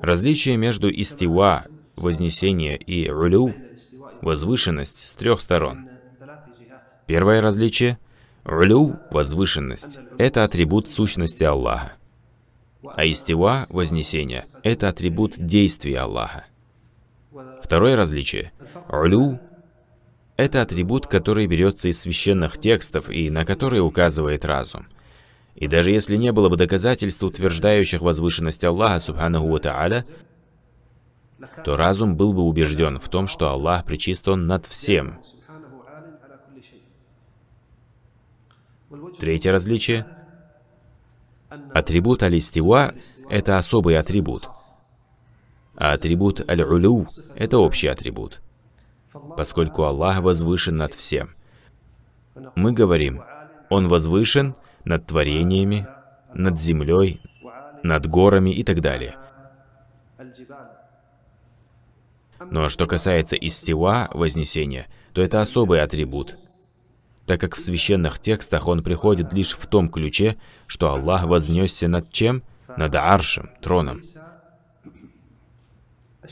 Различие между истива, вознесение и рулю – возвышенность с трех сторон. Первое различие – рулю – возвышенность. Это атрибут сущности Аллаха. А истива, вознесение – это атрибут действия Аллаха. Второе различие – рулю – это атрибут, который берется из священных текстов и на который указывает разум – и даже если не было бы доказательств, утверждающих возвышенность Аллаха, субханаху ва та'аля, то разум был бы убежден в том, что Аллах причист Он над всем. Третье различие. Атрибут аль-истива – это особый атрибут, а атрибут аль-улю – это общий атрибут, поскольку Аллах возвышен над всем. Мы говорим, Он возвышен – над творениями, над землей, над горами и так далее. Но что касается истива, вознесения, то это особый атрибут, так как в священных текстах он приходит лишь в том ключе, что Аллах вознесся над чем? Над аршем, троном.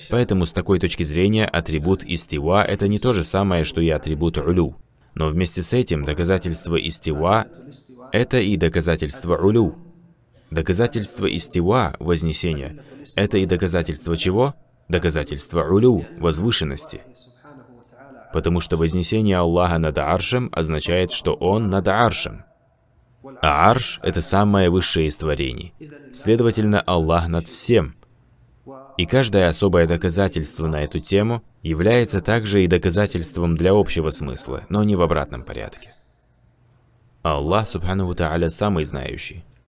Поэтому с такой точки зрения атрибут истива – это не то же самое, что и атрибут улю. Но вместе с этим доказательство истива это и доказательство улю. Доказательство истива, вознесения. Это и доказательство чего? Доказательство улю, возвышенности. Потому что вознесение Аллаха над Аршем означает, что Он над Аршем. А Арш – это самое высшее из творений. Следовательно, Аллах над всем. И каждое особое доказательство на эту тему является также и доказательством для общего смысла, но не в обратном порядке. А Аллах Субхану Тааля самый знающий.